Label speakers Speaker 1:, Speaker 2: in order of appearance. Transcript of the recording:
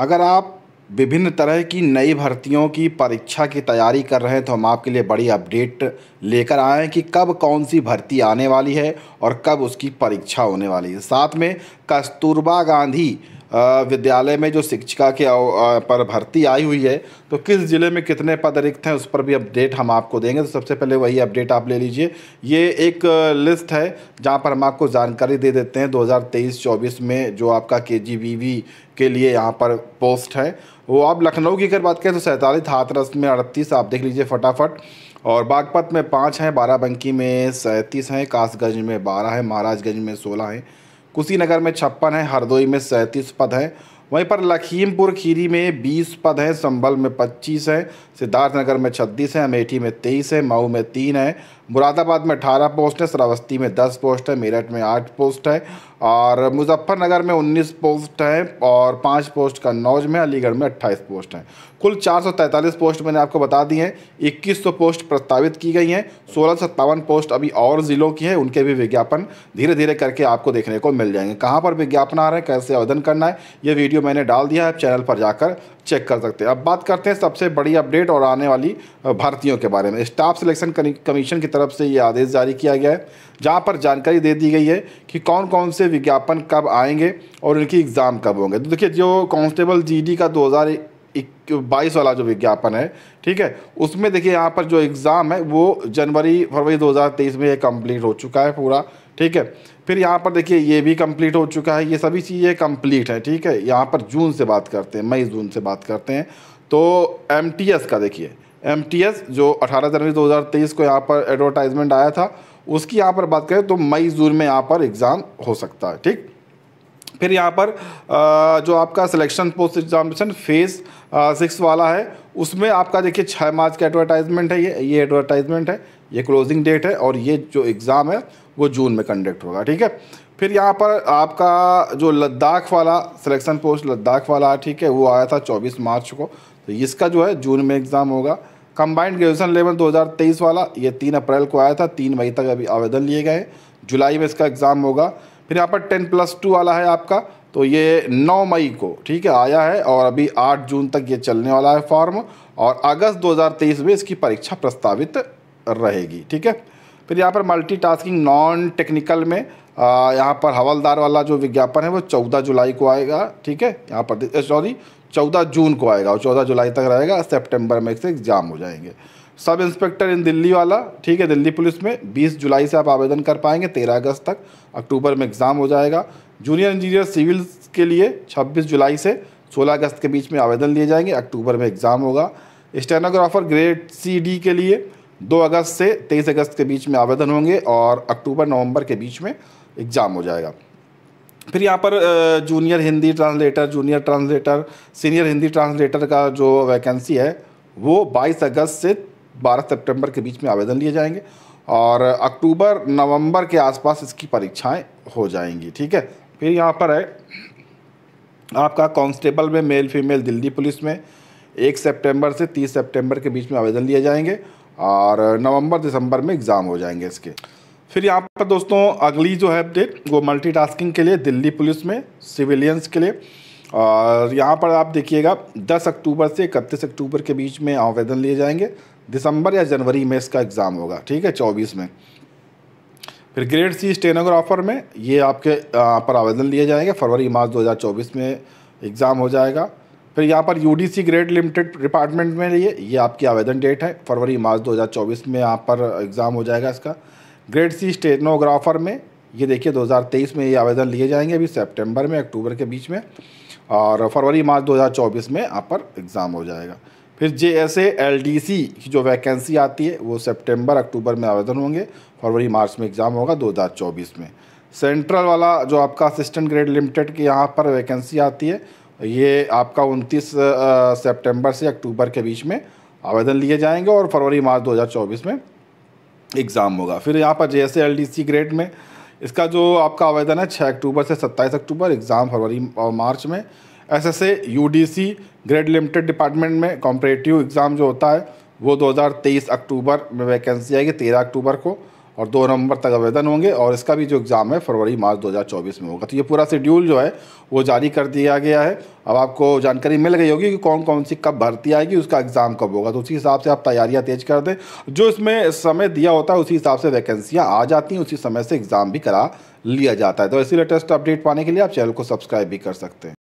Speaker 1: अगर आप विभिन्न तरह की नई भर्तियों की परीक्षा की तैयारी कर रहे हैं तो हम आपके लिए बड़ी अपडेट लेकर आए हैं कि कब कौन सी भर्ती आने वाली है और कब उसकी परीक्षा होने वाली है साथ में कस्तूरबा गांधी विद्यालय में जो शिक्षिका के पर भर्ती आई हुई है तो किस ज़िले में कितने पद रिक्त हैं उस पर भी अपडेट हम आपको देंगे तो सबसे पहले वही अपडेट आप ले लीजिए ये एक लिस्ट है जहाँ पर हम आपको जानकारी दे देते हैं 2023-24 में जो आपका के के लिए यहाँ पर पोस्ट है वो आप लखनऊ की अगर बात करें तो सैंतालीस हाथरस में अड़तीस आप देख लीजिए फटाफट और बागपत में पाँच हैं बाराबंकी में सैंतीस हैं कासगंज में बारह हैं महाराजगंज में सोलह हैं कुशीनगर में छप्पन है हरदोई में सैंतीस पद हैं वहीं पर लखीमपुर खीरी में 20 पद हैं संभल में 25 हैं सिद्धार्थनगर में 36 हैं अमेठी में 23 है मऊ में तीन है मुरादाबाद में 18 पोस्ट हैं श्रावस्ती में 10 पोस्ट है मेरठ में 8 पोस्ट है और मुजफ्फरनगर में 19 पोस्ट हैं और 5 पोस्ट का नौज में अलीगढ़ में 28 पोस्ट हैं कुल 443 पोस्ट मैंने आपको बता दी हैं इक्कीस पोस्ट प्रस्तावित की गई हैं सोलह पोस्ट अभी और ज़िलों की हैं उनके भी विज्ञापन धीरे धीरे करके आपको देखने को मिल जाएंगे कहाँ पर विज्ञापन आ रहे हैं कैसे आवेदन करना है ये वीडियो वीडियो मैंने डाल दिया है चैनल पर जाकर चेक कर सकते हैं अब बात करते हैं सबसे बड़ी अपडेट और आने वाली भर्तियों के बारे में स्टाफ सिलेक्शन कमीशन की तरफ से ये आदेश जारी किया गया है जहाँ पर जानकारी दे दी गई है कि कौन कौन से विज्ञापन कब आएंगे और इनकी एग्ज़ाम कब होंगे तो देखिए जो कांस्टेबल जी का दो बाईस वाला जो विज्ञापन है ठीक है उसमें देखिए यहाँ पर जो एग्ज़ाम है वो जनवरी फरवरी 2023 में ये कंप्लीट हो चुका है पूरा ठीक है फिर यहाँ पर देखिए ये भी कंप्लीट हो चुका है ये सभी चीज़ें कंप्लीट है ठीक है यहाँ पर जून से बात करते हैं मई जून से बात करते हैं तो एम का देखिए एम जो 18 जनवरी 2023 को यहाँ पर एडवर्टाइजमेंट आया था उसकी यहाँ पर बात करें तो मई जून में यहाँ पर एग्ज़ाम हो सकता है ठीक फिर यहाँ पर जो आपका selection post examination phase six वाला है उसमें आपका देखिए छः मार्च का एडवर्टाइजमेंट है ये ये एडवर्टाइजमेंट है ये क्लोजिंग डेट है और ये जो एग्ज़ाम है वो जून में कंडक्ट होगा ठीक है फिर यहाँ पर आपका जो लद्दाख वाला सिलेक्शन पोस्ट लद्दाख वाला ठीक है वो आया था 24 मार्च को तो इसका जो है जून में एग्ज़ाम होगा कंबाइंड ग्रेजुएसन लेवल 2023 वाला ये तीन अप्रैल को आया था तीन मई तक अभी आवेदन लिए गए जुलाई में इसका एग्ज़ाम होगा फिर यहाँ पर टेन प्लस टू वाला है आपका तो ये नौ मई को ठीक है आया है और अभी आठ जून तक ये चलने वाला है फॉर्म और अगस्त 2023 में इसकी परीक्षा प्रस्तावित रहेगी ठीक है फिर यहाँ पर मल्टीटास्किंग नॉन टेक्निकल में यहाँ पर हवलदार वाला जो विज्ञापन है वो चौदह जुलाई को आएगा ठीक है यहाँ पर सॉरी चौदह जून को आएगा और चौदह जुलाई तक रहेगा सेप्टेम्बर में इससे एग्ज़ाम हो जाएंगे सब इंस्पेक्टर इन दिल्ली वाला ठीक है दिल्ली पुलिस में 20 जुलाई से आप आवेदन कर पाएंगे 13 अगस्त तक अक्टूबर में एग्ज़ाम हो जाएगा जूनियर इंजीनियर सिविल के लिए 26 जुलाई से 16 अगस्त के बीच में आवेदन लिए जाएंगे अक्टूबर में एग्ज़ाम होगा स्टेनोग्राफर ग्रेड सी डी के लिए दो अगस्त से तेईस अगस्त के बीच में आवेदन होंगे और अक्टूबर नवंबर के बीच में एग्ज़ाम हो जाएगा फिर यहाँ पर junior Hindi translator junior translator senior Hindi translator का जो वैकेंसी है वो 22 अगस्त से 12 सितंबर के बीच में आवेदन लिए जाएंगे और अक्टूबर नवंबर के आसपास इसकी परीक्षाएं हो जाएंगी ठीक है फिर यहाँ पर है आपका कांस्टेबल में मेल फीमेल दिल्ली पुलिस में एक सितंबर से 30 सितंबर के बीच में आवेदन लिए जाएंगे और नवंबर दिसंबर में एग्ज़ाम हो जाएंगे इसके फिर यहाँ पर दोस्तों अगली जो है अपडेट वो मल्टीटास्किंग के लिए दिल्ली पुलिस में सिविलियंस के लिए और यहाँ पर आप देखिएगा 10 अक्टूबर से इकतीस अक्टूबर के बीच में आवेदन लिए जाएंगे दिसंबर या जनवरी में इसका एग्ज़ाम होगा ठीक है 24 में फिर ग्रेड सी स्टेनोग्राफर में ये आपके पर आवेदन लिए जाएंगे फरवरी मार्च 2024 में एग्ज़ाम हो जाएगा फिर यहाँ पर यू ग्रेड लिमिटेड डिपार्टमेंट में लिए ये आपकी आवेदन डेट है फरवरी मार्च 2024 में यहाँ पर एग्ज़ाम हो जाएगा इसका ग्रेड सी स्टेनोग्राफर में ये देखिए 2023 में ये आवेदन लिए जाएंगे अभी सितंबर में अक्टूबर के बीच में और फरवरी मार्च 2024 में यहाँ पर एग्ज़ाम हो जाएगा फिर जे एस की जो वैकेंसी आती है वो सितंबर अक्टूबर में आवेदन होंगे फरवरी मार्च में एग्ज़ाम होगा 2024 में सेंट्रल वाला जो आपका असिस्टेंट ग्रेड लिमिटेड के यहाँ पर वैकेंसी आती है ये आपका 29 सितंबर से अक्टूबर के बीच में आवेदन लिए जाएंगे और फरवरी मार्च 2024 में एग्ज़ाम होगा फिर यहाँ पर जे एस ग्रेड में इसका जो आपका आवेदन है छः अक्टूबर से सत्ताईस अक्टूबर एग्ज़ाम फरवरी और मार्च में S S grade limited department में कॉम्परेटिव एग्ज़ाम जो होता है वो 2023 अक्टूबर में वैकेंसी आएगी 13 अक्टूबर को और दो नवंबर तक आवेदन होंगे और इसका भी जो एग्ज़ाम है फरवरी मार्च 2024 में होगा तो ये पूरा शेड्यूल जो है वो जारी कर दिया गया है अब आपको जानकारी मिल गई होगी कि कौन कौन सी कब भर्ती आएगी उसका एग्ज़ाम कब होगा तो उसी हिसाब से आप तैयारियां तेज कर दें जो इसमें समय दिया होता है उसी हिसाब से वैकेंसियाँ आ जाती हैं उसी समय से एग्ज़ाम भी करा लिया जाता है तो इसी लेटेस्ट अपडेट पाने के लिए आप चैनल को सब्सक्राइब भी कर सकते हैं